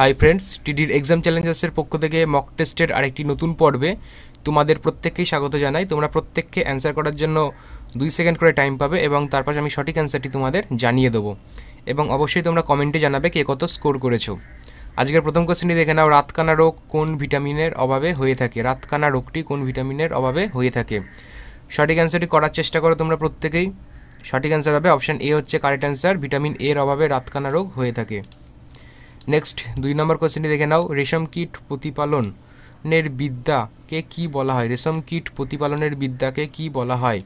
high friends টিডির exam চ্যালেঞ্জেসের পক্ষ থেকে মক টেস্টের আরেকটি নতুন পর্বে তোমাদের প্রত্যেককেই স্বাগত জানাই তোমরা প্রত্যেককে অ্যান্সার করার জন্য দুই সেকেন্ড করে টাইম পাবে এবং তারপর আমি সঠিক অ্যান্সারটি তোমাদের জানিয়ে দেবো এবং অবশ্যই তোমরা কমেন্টে জানাবে কে কত স্কোর করেছো আজকের প্রথম কোশ্চেনটি দেখে নাও রাতকানা রোগ কোন ভিটামিনের অভাবে হয়ে থাকে রাতকানা রোগটি কোন ভিটামিনের অভাবে হয়ে থাকে সঠিক অ্যান্সারটি করার চেষ্টা করো তোমরা প্রত্যেকেই সঠিক অ্যান্সার হবে অপশান এ হচ্ছে কারেক্ট অ্যান্সার ভিটামিন এর অভাবে রাতকানা রোগ হয়ে থাকে নেক্সট দুই নম্বর কোশ্চেনটি দেখে নাও রেশম কীট প্রতিপালনের বিদ্যাকে কি বলা হয় রেশম কীট প্রতিপালনের বিদ্যাকে কি বলা হয়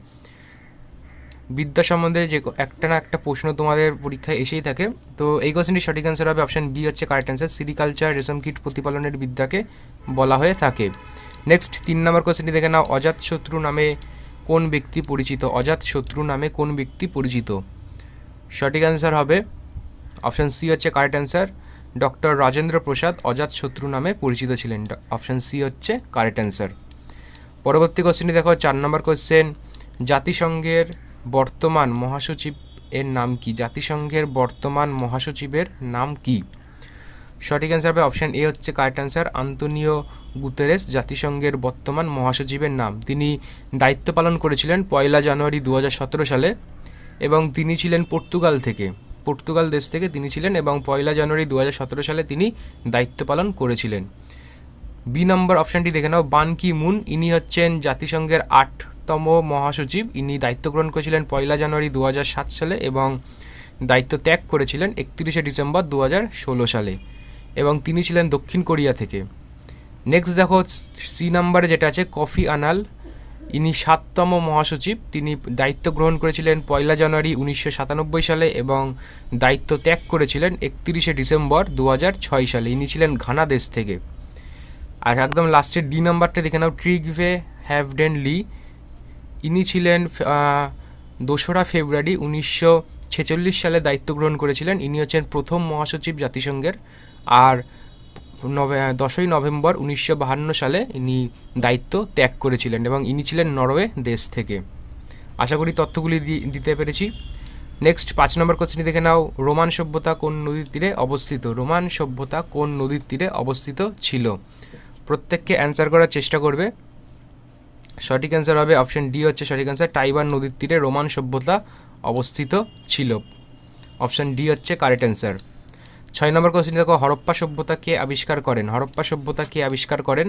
বিদ্যা সম্বন্ধে যে একটা না একটা প্রশ্ন তোমাদের পরীক্ষায় এসেই থাকে তো এই কোশ্চেনটির সঠিক অ্যান্সার হবে অপশান বি হচ্ছে কারেক্ট অ্যান্সার সিরিকালচার রেশম কীট প্রতিপালনের বিদ্যাকে বলা হয়ে থাকে নেক্সট তিন নম্বর কোশ্চেনটি দেখে নাও অজাতশত্রু নামে কোন ব্যক্তি পরিচিত অজাতশত্রু নামে কোন ব্যক্তি পরিচিত সঠিক অ্যান্সার হবে অপশান সি হচ্ছে correct answer doctor Rajendra Prasad অজাত শত্রু নামে পরিচিত ছিলেন অপশান সি হচ্ছে কারেক্ট অ্যান্সার পরবর্তী কোশ্চেনটি দেখো চার নম্বর কোশ্চেন জাতিসংঘের বর্তমান মহাসচিব এর নাম কি জাতিসংঘের বর্তমান মহাসচিবের নাম কি সঠিক অ্যান্সার হবে অপশান এ হচ্ছে কারেক্ট অ্যান্সার আন্তোনিও গুতেরেস জাতিসংঘের বর্তমান মহাসচিবের নাম তিনি দায়িত্ব পালন করেছিলেন পয়লা জানুয়ারি দু সালে এবং তিনি ছিলেন পর্তুগাল থেকে পর্তুগাল দেশ থেকে তিনি ছিলেন এবং পয়লা জানুয়ারি দু সালে তিনি দায়িত্ব পালন করেছিলেন বি নম্বর অপশানটি দেখে নাও বান কি মুন ইনি হচ্ছেন জাতিসংঘের আটতম মহাসচিব ইনি দায়িত্ব গ্রহণ করেছিলেন পয়লা জানুয়ারি দু সালে এবং দায়িত্ব ত্যাগ করেছিলেন একত্রিশে ডিসেম্বর দু সালে এবং তিনি ছিলেন দক্ষিণ কোরিয়া থেকে নেক্সট দেখো সি নাম্বারে যেটা আছে কফি আনাল ইনি সাততম মহাসচিব তিনি দায়িত্ব গ্রহণ করেছিলেন পয়লা জানুয়ারি উনিশশো সালে এবং দায়িত্ব ত্যাগ করেছিলেন একত্রিশে ডিসেম্বর দু সালে ইনি ছিলেন ঘানা দেশ থেকে আর একদম লাস্টের ডি নাম্বারটা দেখে নাও ট্রিগভে হ্যাভডেন লি ইনি ছিলেন দোসরা ফেব্রুয়ারি উনিশশো ছেচল্লিশ সালে দায়িত্ব গ্রহণ করেছিলেন ইনি হচ্ছেন প্রথম মহাসচিব জাতিসংঘের আর নভে দশই নভেম্বর উনিশশো বাহান্ন সালে ইনি দায়িত্ব ত্যাগ করেছিলেন এবং ইনি ছিলেন নরওয়ে দেশ থেকে আশা করি তথ্যগুলি দিতে পেরেছি নেক্সট পাঁচ নম্বর কোশ্চেনটি দেখে নাও রোমান সভ্যতা কোন নদীর তীরে অবস্থিত রোমান সভ্যতা কোন নদীর তীরে অবস্থিত ছিল প্রত্যেককে অ্যান্সার করার চেষ্টা করবে সঠিক অ্যান্সার হবে অপশন ডি হচ্ছে সঠিক অ্যান্সার টাইবার নদীর তীরে রোমান সভ্যতা অবস্থিত ছিল অপশান ডি হচ্ছে কারেক্ট অ্যান্সার ছয় নম্বর কোশ্চেন দেখো হরপ্পা সভ্যতা কে আবিষ্কার করেন হরপ্পা সভ্যতা কে আবিষ্কার করেন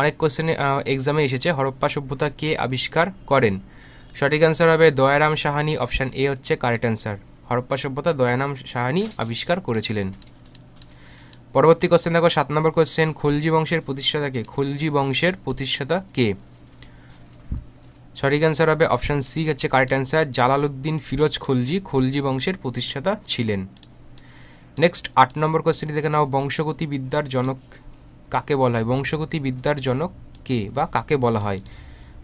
অনেক কোশ্চেনে এক্সামে এসেছে হরপ্পা সভ্যতা কে আবিষ্কার করেন সঠিক অ্যান্সার হবে দয়ারাম সাহানি অপশান এ হচ্ছে কারেক্ট অ্যান্সার হরপ্পা সভ্যতা দয়ারাম সাহানি আবিষ্কার করেছিলেন পরবর্তী কোশ্চেন দেখো সাত নম্বর কোশ্চেন খুলজি বংশের প্রতিষ্ঠাতা কে খুলজি বংশের প্রতিষ্ঠাতা কে সঠিক অ্যান্সার হবে অপশান সি হচ্ছে কারেক্ট অ্যান্সার জালালউদ্দিন ফিরোজ খুলজি খুলজি বংশের প্রতিষ্ঠাতা ছিলেন নেক্সট আট নম্বর কোশ্চেনটি দেখে নাও বংশগতি বিদ্যার জনক কাকে বলা হয় বংশগতি বিদ্যার জনক কে বা কাকে বলা হয়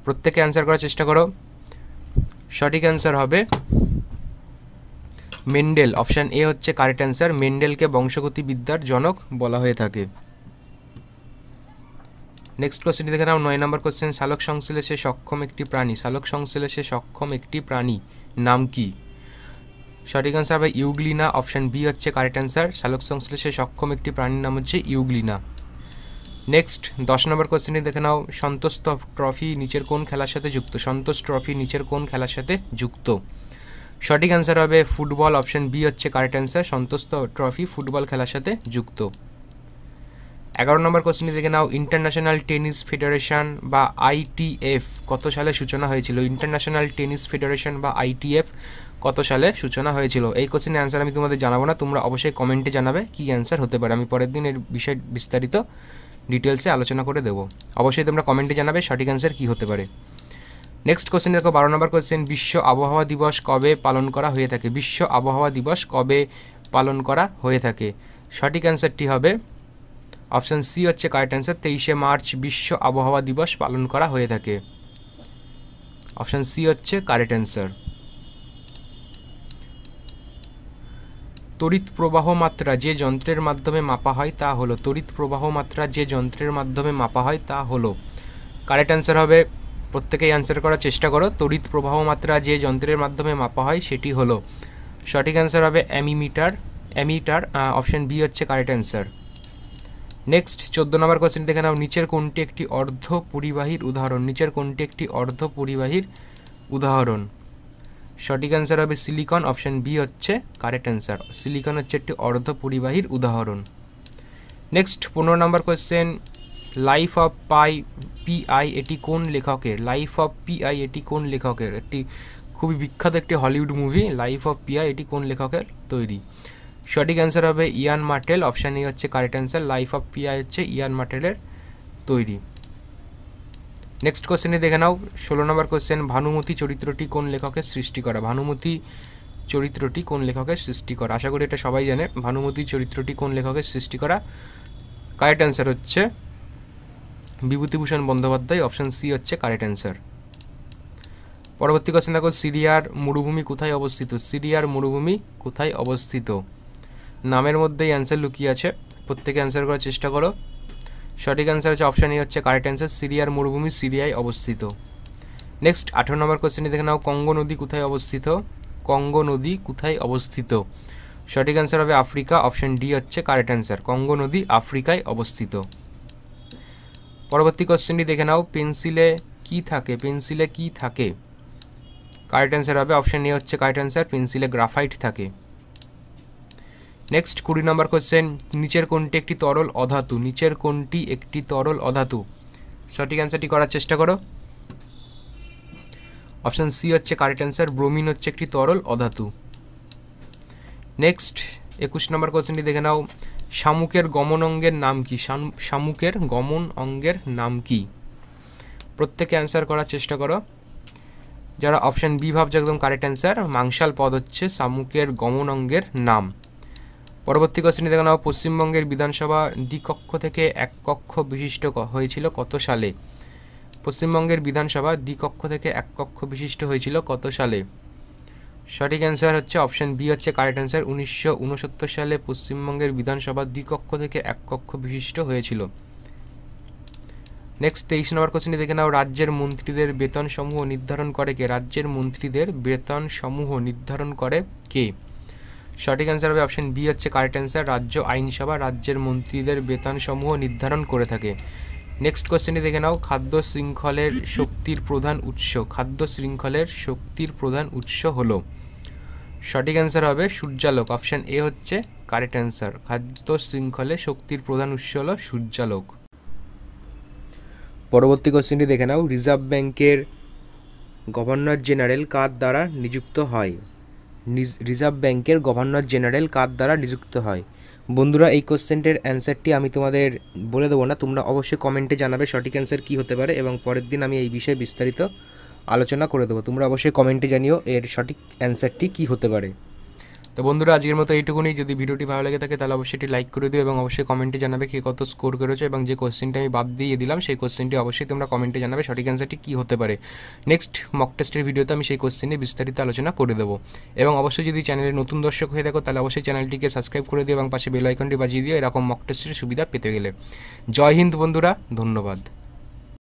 প্রত্যেকে অ্যান্সার করার চেষ্টা করো সঠিক অ্যান্সার হবে মেন্ডেল অপশান এ হচ্ছে কারেক্ট অ্যান্সার মেন্ডেলকে বংশগতি বিদ্যার জনক বলা হয়ে থাকে নেক্সট কোশ্চেনটি দেখে নাও নয় নম্বর কোয়েশ্চেন শালক সংশ্লেষে সক্ষম একটি প্রাণী শালক সংশ্লেষে সক্ষম একটি প্রাণী নাম কী সঠিক অ্যান্সার হবে ইউগ্লিনা অপশান বি হচ্ছে কারেক্ট অ্যান্সার শালক সংশ্লেষে সক্ষম একটি প্রাণীর নাম হচ্ছে ইউগ্লিনা নেক্সট দশ নম্বর কোয়েশ্চেনে দেখে নাও সন্তোষ ট্রফি নিচের কোন খেলার সাথে যুক্ত সন্তোষ ট্রফি নিচের কোন খেলার সাথে যুক্ত সঠিক অ্যান্সার হবে ফুটবল অপশান বি হচ্ছে correct answer Santosh trophy football খেলার সাথে যুক্ত এগারো নম্বর কোশ্চেনটি দেখে নাও ইন্টারন্যাশনাল টেনিস ফেডারেশন বা আইটিএফ কত সালে সূচনা হয়েছিল ইন্টারন্যাশনাল টেনিস ফেডারেশন বা আইটিএফ কত সালে সূচনা হয়েছিল এই কোশ্চেনের অ্যান্সার আমি তোমাদের জানাবো না তোমরা অবশ্যই কমেন্টে জানাবে কি অ্যান্সার হতে পারে আমি পরের দিন এর বিষয় বিস্তারিত ডিটেলসে আলোচনা করে দেবো অবশ্যই তোমরা কমেন্টে জানাবে সঠিক অ্যান্সার কী হতে পারে নেক্সট কোশ্চেন দেখো বারো নম্বর কোশ্চেন বিশ্ব আবহাওয়া দিবস কবে পালন করা হয়ে থাকে বিশ্ব আবহাওয়া দিবস কবে পালন করা হয়ে থাকে সঠিক অ্যান্সারটি হবে অপশান সি হচ্ছে কারেক্ট অ্যান্সার তেইশে মার্চ বিশ্ব আবহাওয়া দিবস পালন করা হয়ে থাকে অপশান সি হচ্ছে কারেক্ট অ্যান্সার তড়িৎ প্রবাহ মাত্রা যে যন্ত্রের মাধ্যমে মাপা হয় তা হলো তড়িৎ প্রবাহ মাত্রা যে যন্ত্রের মাধ্যমে মাপা হয় তা হলো কারেক্ট অ্যান্সার হবে প্রত্যেকেই অ্যান্সার করার চেষ্টা করো তড়িৎ প্রবাহ মাত্রা যে যন্ত্রের মাধ্যমে মাপা হয় সেটি হলো সঠিক অ্যান্সার হবে অ্যামিমিটার অ্যামিটার অপশান বি হচ্ছে কারেক্ট অ্যান্সার নেক্সট চোদ্দো নম্বর কোয়েশ্চেন দেখে নাও নিচের কোনটি একটি অর্ধ পরিবাহীর উদাহরণ নিচের কোনটি একটি অর্ধ পরিবাহীর উদাহরণ সঠিক অ্যান্সার হবে সিলিকন অপশান বি হচ্ছে কারেক্ট অ্যান্সার সিলিকন হচ্ছে একটি অর্ধ পরিবাহীর উদাহরণ নেক্সট পনেরো নম্বর question life of pi PI এটি কোন লেখকের লাইফ অফ পিআই এটি কোন লেখকের একটি খুবই বিখ্যাত একটি Hollywood movie life of PI এটি কোন লেখকের তৈরি সঠিক অ্যান্সার হবে ইয়ান মার্টেল অপশান এ হচ্ছে correct answer life of PI হচ্ছে ইয়ান মার্টেলের তৈরি নেক্সট কোশ্চেনে দেখে নাও ষোলো নম্বর কোশ্চেন ভানুমতি চরিত্রটি কোন লেখকের সৃষ্টি করা ভানুমতি চরিত্রটি কোন লেখকের সৃষ্টি করা আশা করি এটা সবাই জানে ভানুমতি চরিত্রটি কোন লেখকের সৃষ্টি করা কারেক্ট অ্যান্সার হচ্ছে বিভূতিভূষণ বন্দ্যোপাধ্যায় অপশান সি হচ্ছে কারেক্ট অ্যান্সার পরবর্তী কোশ্চেন দেখো সিরিয়ার মরুভূমি কোথায় অবস্থিত সিরিয়ার মরুভূমি কোথায় অবস্থিত নামের মধ্যেই অ্যান্সার লুকিয়ে আছে প্রত্যেকে অ্যান্সার করার চেষ্টা করো সঠিক অ্যান্সার হচ্ছে অপশান এ হচ্ছে কারেক্ট অ্যান্সার সিরিয়ার মরুভূমি সিরিয়ায় অবস্থিত নেক্সট আঠেরো নম্বর কোয়েশ্চেন দেখে নাও কঙ্গো নদী কোথায় অবস্থিত কঙ্গো নদী কোথায় অবস্থিত সঠিক অ্যান্সার হবে আফ্রিকা অপশান ডি হচ্ছে কারেক্ট অ্যান্সার কঙ্গো নদী আফ্রিকায় অবস্থিত পরবর্তী কোয়েশ্চেনটি দেখে নাও পেন্সিলে কি থাকে পেন্সিলে কি থাকে কারেক্ট অ্যান্সার হবে অপশান এ হচ্ছে কারেক্ট অ্যান্সার পেন্সিলে গ্রাফাইট থাকে নেক্সট কুড়ি নম্বর কোয়েশ্চেন নিচের কোনটি একটি তরল অধাতু নিচের কোনটি একটি তরল অধাতু সঠিক অ্যান্সারটি করার চেষ্টা করো অপশান সি হচ্ছে কারেক্ট অ্যান্সার ব্রোমিন হচ্ছে একটি তরল অধাতু নেক্সট একুশ নম্বর কোয়েশ্চেনটি দেখে নাও শামুকের গমন অঙ্গের নাম কি শামুকের গমন অঙ্গের নাম কি প্রত্যেকে অ্যান্সার করার চেষ্টা করো যারা অপশান বি ভাবছে একদম কারেক্ট অ্যান্সার মাংসাল পদ হচ্ছে শামুকের গমন অঙ্গের নাম পরবর্তী কোশ্চেন দেখে নাও পশ্চিমবঙ্গের বিধানসভা দ্বিকক্ষ থেকে এক কক্ষ বিশিষ্ট হয়েছিল কত সালে পশ্চিমবঙ্গের বিধানসভা দ্বিকক্ষ থেকে এক কক্ষ বিশিষ্ট হয়েছিল কত সালে সঠিক অ্যান্সার হচ্ছে অপশন বি হচ্ছে কারেক্ট অ্যান্সার উনিশশো সালে পশ্চিমবঙ্গের বিধানসভা দ্বিকক্ষ থেকে এক কক্ষ বিশিষ্ট হয়েছিল নেক্সট তেইশ নম্বর কোশ্চেন দেখে নাও রাজ্যের মন্ত্রীদের বেতন সমূহ নির্ধারণ করে কে রাজ্যের মন্ত্রীদের বেতন সমূহ নির্ধারণ করে কে সঠিক অ্যান্সার হবে অপশন বি হচ্ছে কারেক্ট অ্যান্সার রাজ্য আইনসভা রাজ্যের মন্ত্রীদের বেতনসমূহ নির্ধারণ করে থাকে নেক্সট কোয়েশ্চেনটি দেখে নাও খাদ্য শৃঙ্খলের শক্তির প্রধান উৎস খাদ্য শৃঙ্খলের শক্তির প্রধান উৎস হলো সঠিক অ্যান্সার হবে সূর্যালোক অপশান এ হচ্ছে কারেক্ট অ্যান্সার খাদ্য শৃঙ্খলে শক্তির প্রধান উৎস হলো সূর্যালোক পরবর্তী কোশ্চেনটি দেখে নাও রিজার্ভ ব্যাংকের গভর্নর জেনারেল কার দ্বারা নিযুক্ত হয় রিজার্ভ ব্যাংকের গভর্নর জেনারেল কার দ্বারা নিযুক্ত হয় বন্ধুরা এই কোশ্চেনটির অ্যান্সারটি আমি তোমাদের বলে দেবো না তোমরা অবশ্যই কমেন্টে জানাবে সঠিক অ্যান্সার কী হতে পারে এবং পরের দিন আমি এই বিষয়ে বিস্তারিত আলোচনা করে দেবো তোমরা অবশ্যই কমেন্টে জানিও এর সঠিক অ্যান্সারটি কী হতে পারে তো বন্ধুরা আজকের মতো এইটুকুনি যদি ভিডিওটি ভালো লাগে থাকে তাহলে অবশ্যই লাইক করে দিও এবং অবশ্যই কমেন্টে জানাবে কে কত স্কোর করেছে এবং যে কোশ্চেনটি আমি বাদ দিয়ে দিলাম সেই কোশ্চেনটি অবশ্যই তোমরা কমেন্টে জানাবে সঠিক অ্যান্সারটি কী হতে পারে নেক্সট মক টেস্টের ভিডিওতে আমি সেই কোশ্চেন বিস্তারিত আলোচনা করে দেবো এবং অবশ্যই যদি চ্যানেলে নতুন দর্শক হয়ে থাকো তাহলে অবশ্যই চ্যানেলটিকে সাবস্ক্রাইব করে দিও এবং পাশে বেল আইকনটি বাজিয়ে দিও এরকম মক টেস্টের সুবিধা পেতে গেলে জয় হিন্দ বন্ধুরা ধন্যবাদ